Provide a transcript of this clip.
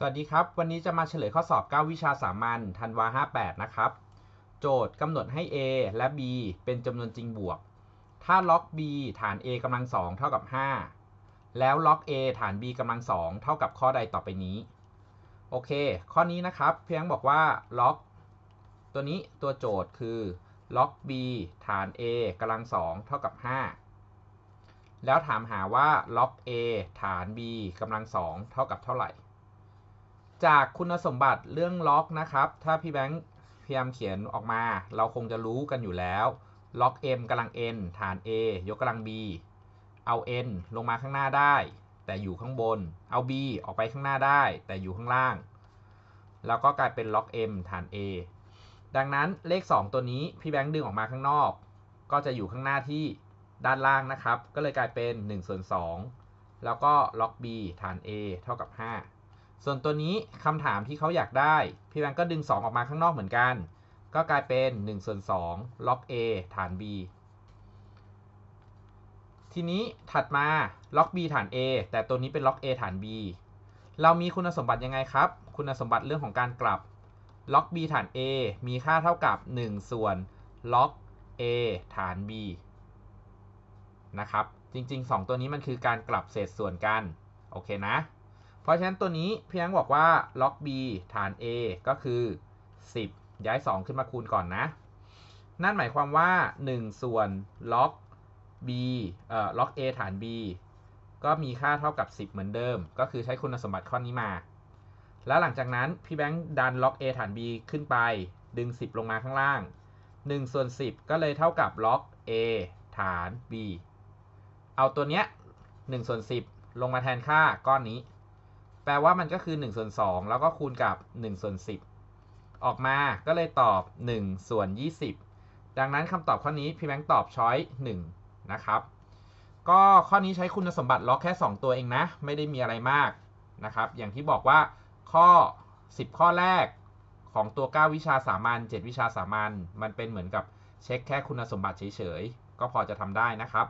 สวัสดีครับ วันนี้จะมาเฉลยข้อสอบ 9 วิชาสามัญธันวา 58 นะครับ โจทย์กำหนดให้ A และ B เป็นจำนวนจริงบวก ถ้าล็อก B ฐาน A กำลังสองเท่ากับ5แล้วล็อก A ฐาน B กำลังสองเท่ากับข้อใดต่อไปนี้ โอเคข้อนี้นะครับ เพียงบอกว่าล็อกตัวนี้ตัวโจทย์คือล็อก B ฐาน A กำลังสองเท่ากับ 5 แล้วถามหาว่าล็อก A ฐาน B กำลังสองเท่ากับเท่าไหร่จากคุณสมบัติเรื่องล็อกนะครับ ถ้าพี่แบงค์พยายามเขียนออกมา เราคงจะรู้กันอยู่แล้วล็อก m กำลัง n ฐาน a ยกกำลัง b เอา n ลงมาข้างหน้าได้ แต่อยู่ข้างบน เอา b ออกไปข้างหน้าได้ แต่อยู่ข้างล่าง แล้วก็กลายเป็นล็อก m ฐาน a ดังนั้นเลข 2ตัวนี้พี่แบงค์ดึงออกมาข้างนอก ก็จะอยู่ข้างหน้าที่ด้านล่างนะครับ ก็เลยกลายเป็น1ส่วน2แล้วก็ล็อก b ฐาน a เท่ากับ5ส่วนตัวนี้คำถามที่เขาอยากได้พี่แบงก์ก็ดึง 2ออกมาข้างนอกเหมือนกันก็กลายเป็น1ส่วน2ล็อก A ฐาน B ทีนี้ถัดมาล็อก B ฐาน A แต่ตัวนี้เป็นล็อก A ฐาน B เรามีคุณสมบัติยังไงครับ คุณสมบัติเรื่องของการกลับล็อก B ฐาน A มีค่าเท่ากับ 1 ส่วนล็อก A ฐาน B นะครับจริง ๆ 2 ตัวนี้มันคือการกลับเศษส่วนกันโอเคนะราะฉะนั้นตัวนี้พี่แองบอกว่าล็อก b ฐาน a ก็คือ 10 ย้าย 2 ขึ้นมาคูณก่อนนะ นั่นหมายความว่า 1 ส่วนล็อก b เอ่อล็อก a ฐาน b ก็มีค่าเท่ากับ 10 เหมือนเดิม ก็คือใช้คุณสมบัติข้อนี้มา แล้วหลังจากนั้นพี่แบงค์ดันล็อก a ฐาน b ขึ้นไป ดึง 10 ลงมาข้างล่าง1ส่วน 10 ก็เลยเท่ากับล็อก a ฐาน b เอาตัวเนี้ย1ส่วน10 ลงมาแทนค่าก้อนนี้แปลว่ามันก็คือ1ส่วน2 แล้วก็คูณกับ 1 ส่วน 10 ออกมาก็เลยตอบ 1 ส่วน 20 ดังนั้นคำตอบข้อนี้พี่แบงค์ตอบช้อย1นะครับ ก็ข้อนี้ใช้คุณสมบัติล็อกแค่ 2 ตัวเองนะ ไม่ได้มีอะไรมากนะครับ อย่างที่บอกว่าข้อ 10 ข้อแรกของตัว 9 วิชาสามัญ7วิชาสามัญมันเป็นเหมือนกับเช็คแค่คุณสมบัติเฉยๆ ก็พอจะทำได้นะครับ